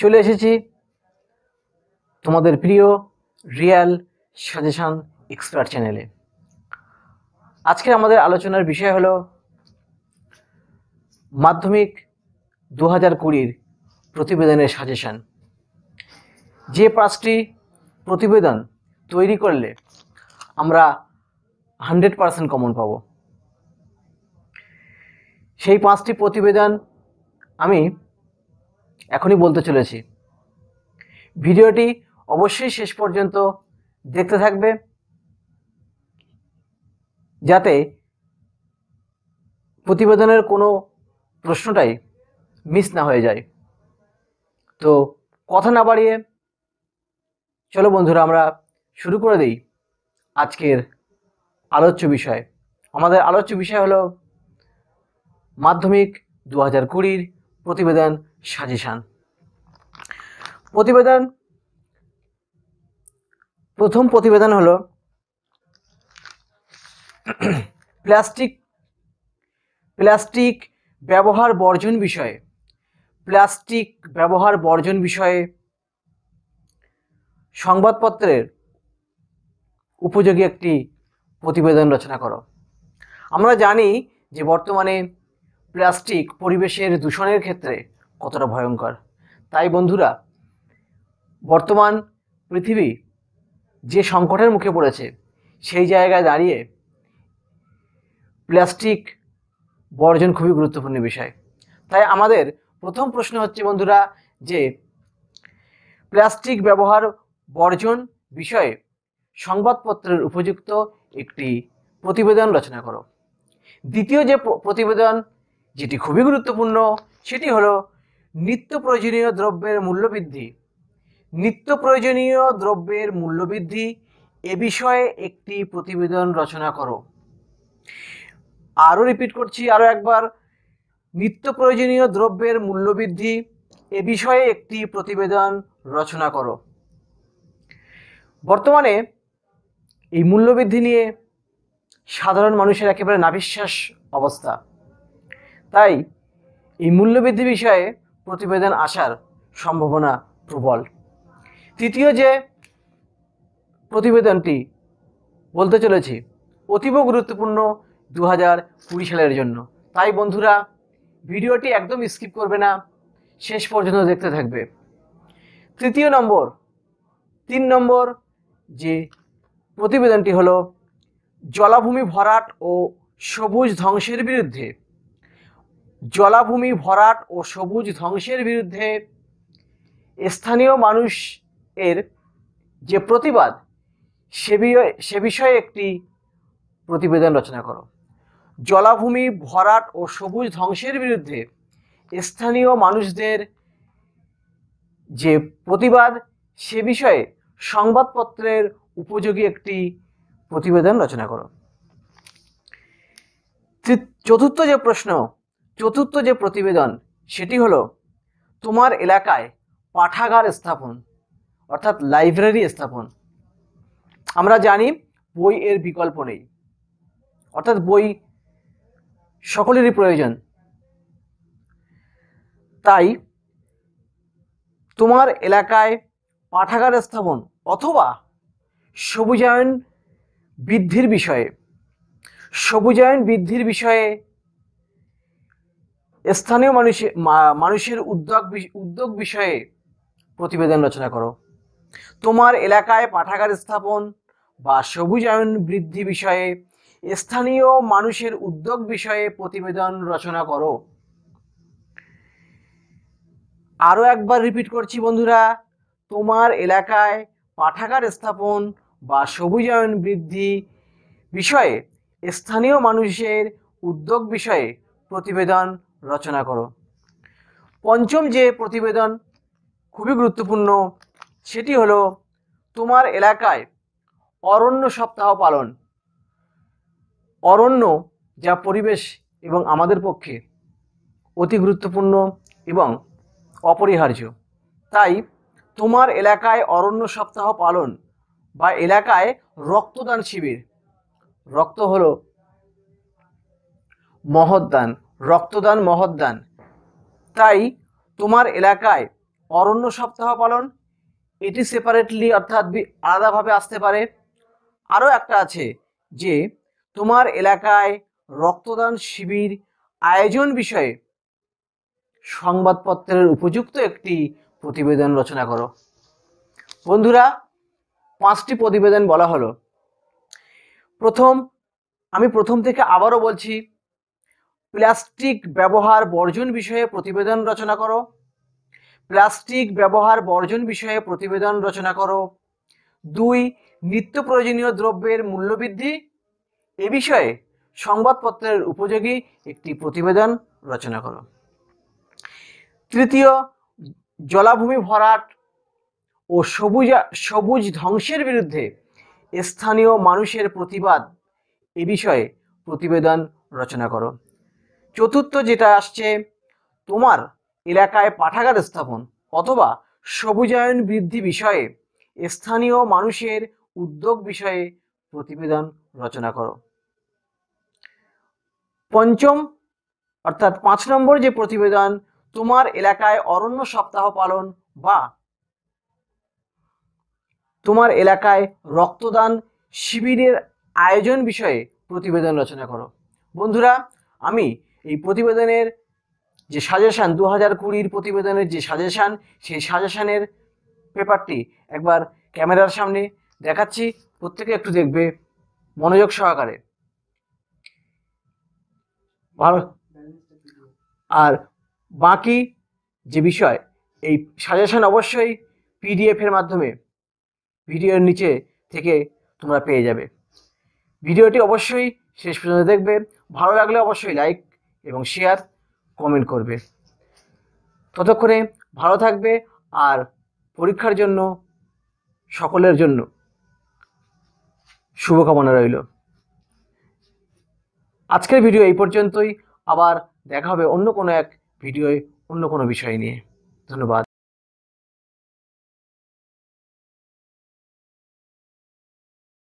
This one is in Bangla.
চলে এসেছি তোমাদের প্রিয় রিয়াল সাজেশান এক্সপার্ট চ্যানেলে আজকে আমাদের আলোচনার বিষয় হলো মাধ্যমিক দু হাজার কুড়ির প্রতিবেদনের সাজেশান যে পাঁচটি প্রতিবেদন তৈরি করলে আমরা হান্ড্রেড পারসেন্ট কমন পাব সেই পাঁচটি প্রতিবেদন আমি এখনই বলতে চলেছি ভিডিওটি অবশ্যই শেষ পর্যন্ত দেখতে থাকবে যাতে প্রতিবেদনের কোনো প্রশ্নটাই মিস না হয়ে যায় তো কথা না বাড়িয়ে চলো বন্ধুরা আমরা শুরু করে দিই আজকের আলোচ্য বিষয় আমাদের আলোচ্য বিষয় হলো মাধ্যমিক দু হাজার কুড়ির প্রতিবেদন সাজেশান প্রতিবেদন প্রথম প্রতিবেদন হলো প্লাস্টিক প্লাস্টিক ব্যবহার বর্জন বিষয়ে প্লাস্টিক ব্যবহার বর্জন বিষয়ে সংবাদপত্রের উপযোগী একটি প্রতিবেদন রচনা করো আমরা জানি যে বর্তমানে প্লাস্টিক পরিবেশের দূষণের ক্ষেত্রে কতটা ভয়ঙ্কর তাই বন্ধুরা বর্তমান পৃথিবী যে সংকটের মুখে পড়েছে সেই জায়গায় দাঁড়িয়ে প্লাস্টিক বর্জন খুবই গুরুত্বপূর্ণ বিষয় তাই আমাদের প্রথম প্রশ্ন হচ্ছে বন্ধুরা যে প্লাস্টিক ব্যবহার বর্জন বিষয়ে সংবাদপত্রের উপযুক্ত একটি প্রতিবেদন রচনা করো দ্বিতীয় যে প্রতিবেদন যেটি খুবই গুরুত্বপূর্ণ সেটি হলো নিত্য প্রয়োজনীয় দ্রব্যের মূল্যবৃদ্ধি নিত্য প্রয়োজনীয় দ্রব্যের মূল্যবৃদ্ধি এ বিষয়ে একটি প্রতিবেদন রচনা করো আরও রিপিট করছি আরও একবার নিত্য প্রয়োজনীয় দ্রব্যের মূল্যবৃদ্ধি এ বিষয়ে একটি প্রতিবেদন রচনা করো বর্তমানে এই মূল্যবৃদ্ধি নিয়ে সাধারণ মানুষের একেবারে নাবিশ্বাস অবস্থা তাই এই মূল্যবৃদ্ধি বিষয়ে প্রতিবেদন আসার সম্ভাবনা প্রবল তৃতীয় যে প্রতিবেদনটি বলতে চলেছি অতীব গুরুত্বপূর্ণ দু হাজার কুড়ি সালের জন্য তাই বন্ধুরা ভিডিওটি একদম স্কিপ করবে না শেষ পর্যন্ত দেখতে থাকবে তৃতীয় নম্বর তিন নম্বর যে প্রতিবেদনটি হলো জলাভূমি ভরাট ও সবুজ ধ্বংসের বিরুদ্ধে জলাভূমি ভরাট ও সবুজ ধ্বংসের বিরুদ্ধে স্থানীয় মানুষ এর যে প্রতিবাদ সে সে বিষয়ে একটি প্রতিবেদন রচনা করো জলাভূমি ভরাট ও সবুজ ধ্বংসের বিরুদ্ধে স্থানীয় মানুষদের যে প্রতিবাদ সে বিষয়ে সংবাদপত্রের উপযোগী একটি প্রতিবেদন রচনা করো চতুর্থ যে প্রশ্ন চতুর্থ যে প্রতিবেদন সেটি হলো তোমার এলাকায় পাঠাগার স্থাপন অর্থাৎ লাইব্রেরি স্থাপন আমরা জানি বই এর বিকল্প নেই অর্থাৎ বই সকলেরই প্রয়োজন তাই তোমার এলাকায় পাঠাগার স্থাপন অথবা সবুজায়ন বৃদ্ধির বিষয়ে সবুজায়ন বৃদ্ধির বিষয়ে স্থানীয় মানুষের মানুষের উদ্যোগ উদ্যোগ বিষয়ে প্রতিবেদন রচনা করো তোমার এলাকায় পাঠাগার স্থাপন বা সবুজায়ন বৃদ্ধি বিষয়ে স্থানীয় মানুষের উদ্যোগ বিষয়ে প্রতিবেদন রচনা করো আরও একবার রিপিট করছি বন্ধুরা তোমার এলাকায় পাঠাগার স্থাপন বা সবুজায়ন বৃদ্ধি বিষয়ে স্থানীয় মানুষের উদ্যোগ বিষয়ে প্রতিবেদন রচনা করো পঞ্চম যে প্রতিবেদন খুবই গুরুত্বপূর্ণ সেটি হলো তোমার এলাকায় অরণ্য সপ্তাহ পালন অরণ্য যা পরিবেশ এবং আমাদের পক্ষে অতি গুরুত্বপূর্ণ এবং অপরিহার্য তাই তোমার এলাকায় অরণ্য সপ্তাহ পালন বা এলাকায় রক্তদান শিবির রক্ত হলো মহৎদান দান রক্তদান মহদান তাই তোমার এলাকায় অরণ্য সপ্তাহ পালন এটি সেপারেটলি অর্থাৎ আলাদাভাবে আসতে পারে আরও একটা আছে যে তোমার এলাকায় রক্তদান শিবির আয়োজন বিষয়ে সংবাদপত্রের উপযুক্ত একটি প্রতিবেদন রচনা করো বন্ধুরা পাঁচটি প্রতিবেদন বলা হলো প্রথম আমি প্রথম থেকে আবারও বলছি প্লাস্টিক ব্যবহার বর্জন বিষয়ে প্রতিবেদন রচনা করো প্লাস্টিক ব্যবহার বর্জন বিষয়ে প্রতিবেদন রচনা করো দুই নিত্য প্রয়োজনীয় দ্রব্যের মূল্যবৃদ্ধি এ বিষয়ে সংবাদপত্রের উপযোগী একটি প্রতিবেদন রচনা করো তৃতীয় জলাভূমি ভরাট ও সবুজ সবুজ ধ্বংসের বিরুদ্ধে স্থানীয় মানুষের প্রতিবাদ এ বিষয়ে প্রতিবেদন রচনা করো চতুর্থ যেটা আসছে তোমার এলাকায় পাঠাগার স্থাপন অথবা সবুজায়ন বৃদ্ধি বিষয়ে স্থানীয় মানুষের উদ্যোগ বিষয়ে প্রতিবেদন রচনা করো পঞ্চম অর্থাৎ পাঁচ নম্বর যে প্রতিবেদন তোমার এলাকায় অরণ্য সপ্তাহ পালন বা তোমার এলাকায় রক্তদান শিবিরের আয়োজন বিষয়ে প্রতিবেদন রচনা করো বন্ধুরা আমি এই প্রতিবেদনের যে সাজেশান দু হাজার কুড়ির প্রতিবেদনের যে সাজেশান সেই সাজেশানের পেপারটি একবার ক্যামেরার সামনে দেখাচ্ছি প্রত্যেকে একটু দেখবে মনোযোগ সহকারে ভালো আর বাকি যে বিষয় এই সাজেশান অবশ্যই পিডিএফের মাধ্যমে ভিডিওর নিচে থেকে তোমরা পেয়ে যাবে ভিডিওটি অবশ্যই শেষ পর্যন্ত দেখবে ভালো লাগলে অবশ্যই লাইক এবং শেয়ার কমেন্ট করবে ততক্ষণে ভালো থাকবে আর পরীক্ষার জন্য সকলের জন্য শুভকামনা রইল আজকের ভিডিও এই পর্যন্তই আবার দেখা হবে অন্য কোনো এক ভিডিওয় অন্য কোনো বিষয় নিয়ে ধন্যবাদ